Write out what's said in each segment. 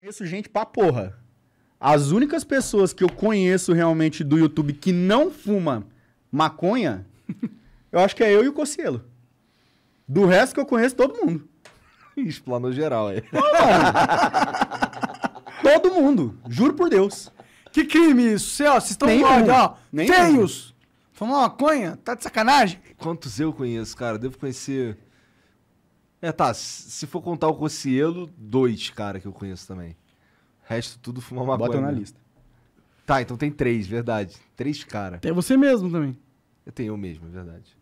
conheço gente pra porra. As únicas pessoas que eu conheço realmente do YouTube que não fuma maconha, eu acho que é eu e o Cocielo. Do resto que eu conheço, todo mundo. Explanou geral, é. todo mundo. Juro por Deus. Que crime isso, céu? Vocês estão gordos, ó. Feios. Fumar maconha? Tá de sacanagem? Quantos eu conheço, cara? Devo conhecer é, tá. Se for contar o Rocielo, dois, cara, que eu conheço também. O resto tudo fuma maconha. Bota na lista. Tá, então tem três, verdade. Três, cara. Tem você mesmo também. Eu tenho eu mesmo, é verdade.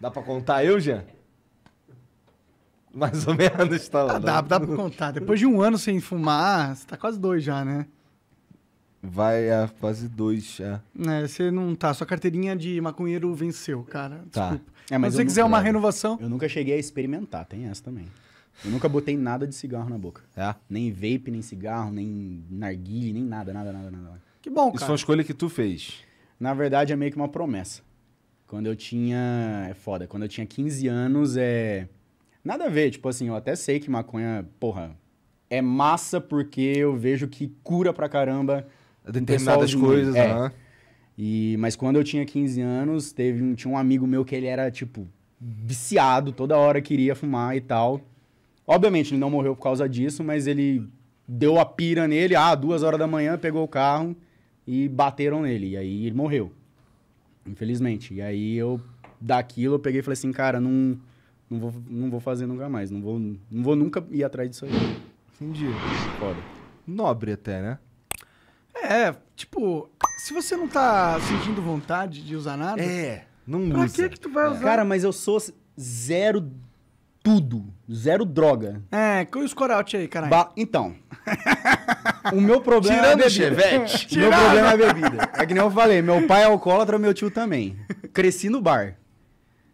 Dá pra contar eu, Jean? Mais ou menos, tá lá. Ah, dá, dá pra contar. Depois de um ano sem fumar, você tá quase dois já, né? Vai a fase 2 já. É, você não tá. Sua carteirinha de maconheiro venceu, cara. Tá. Desculpa. É, mas se você quiser nunca, uma renovação. Eu nunca cheguei a experimentar, tem essa também. Eu nunca botei nada de cigarro na boca. É? Nem vape, nem cigarro, nem narguile, nem nada, nada, nada, nada. Que bom, cara. Isso foi uma escolha que tu fez. Na verdade, é meio que uma promessa. Quando eu tinha. É foda. Quando eu tinha 15 anos, é. Nada a ver. Tipo assim, eu até sei que maconha, porra, é massa porque eu vejo que cura pra caramba determinadas coisas, é. né? E, mas quando eu tinha 15 anos, teve, tinha um amigo meu que ele era, tipo, viciado, toda hora queria fumar e tal. Obviamente, ele não morreu por causa disso, mas ele deu a pira nele, ah, duas horas da manhã, pegou o carro e bateram nele. E aí ele morreu, infelizmente. E aí eu, daquilo, eu peguei e falei assim, cara, não, não, vou, não vou fazer nunca mais, não vou, não vou nunca ir atrás disso aí. Entendi. Foda. Nobre até, né? É, tipo, se você não tá sentindo vontade de usar nada. É, não pra usa. Pra que, que tu vai é. usar? Cara, mas eu sou zero tudo. Zero droga. É, com é os coraltes aí, caralho. Ba então. o meu problema é Tirando é bebida. Chevette. o meu problema é bebida. É que nem eu falei, meu pai é alcoólatra, meu tio também. Cresci no bar.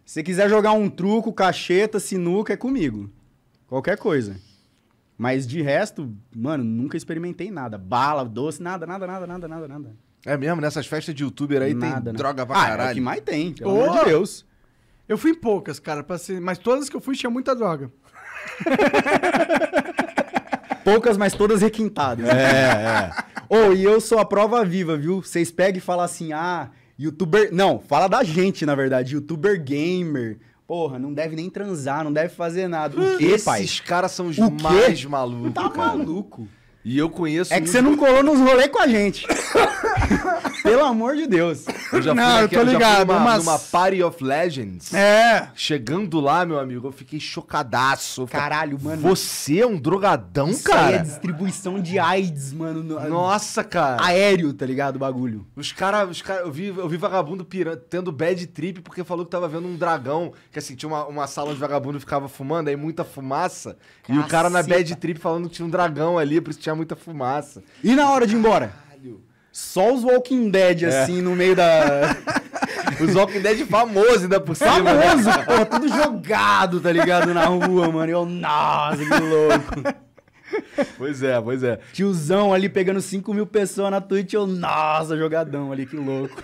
Se quiser jogar um truco, cacheta, sinuca, é comigo. Qualquer coisa. Mas de resto, mano, nunca experimentei nada. Bala, doce, nada, nada, nada, nada, nada, nada. É mesmo? Nessas festas de youtuber aí nada, tem né? droga pra ah, caralho. É o que mais tem, pelo oh, amor de Deus. Eu fui em poucas, cara, pra ser... mas todas que eu fui tinha muita droga. poucas, mas todas requintadas. É, é. Ô, oh, e eu sou a prova viva, viu? Vocês pegam e falam assim, ah, youtuber. Não, fala da gente, na verdade. Youtuber gamer, Porra, não deve nem transar, não deve fazer nada. O quê, Esses pai? Esses caras são os mais malucos. Tá cara. maluco. E eu conheço. É que você não colou nos rolês com a gente. Pelo amor de Deus. Eu já fui Não, eu tô ligado. Numa, umas... numa Party of Legends. É. Chegando lá, meu amigo, eu fiquei chocadaço. Caralho, mano. Você é um drogadão, Isso cara? Aí é distribuição de AIDS, mano. No... Nossa, cara. Aéreo, tá ligado? O bagulho. Os caras, os cara, eu, vi, eu vi vagabundo pirando, tendo bad trip porque falou que tava vendo um dragão. Que assim, tinha uma, uma sala onde vagabundo ficava fumando, aí muita fumaça. Caceta. E o cara na bad trip falando que tinha um dragão ali, por isso tinha muita fumaça. E na hora de ir embora? Só os Walking Dead, é. assim, no meio da. os Walking Dead famosos ainda por cima. Né? Famoso, pô, tudo jogado, tá ligado? Na rua, mano. E eu, nossa, que louco. Pois é, pois é. Tiozão ali pegando 5 mil pessoas na Twitch, eu, nossa, jogadão ali, que louco.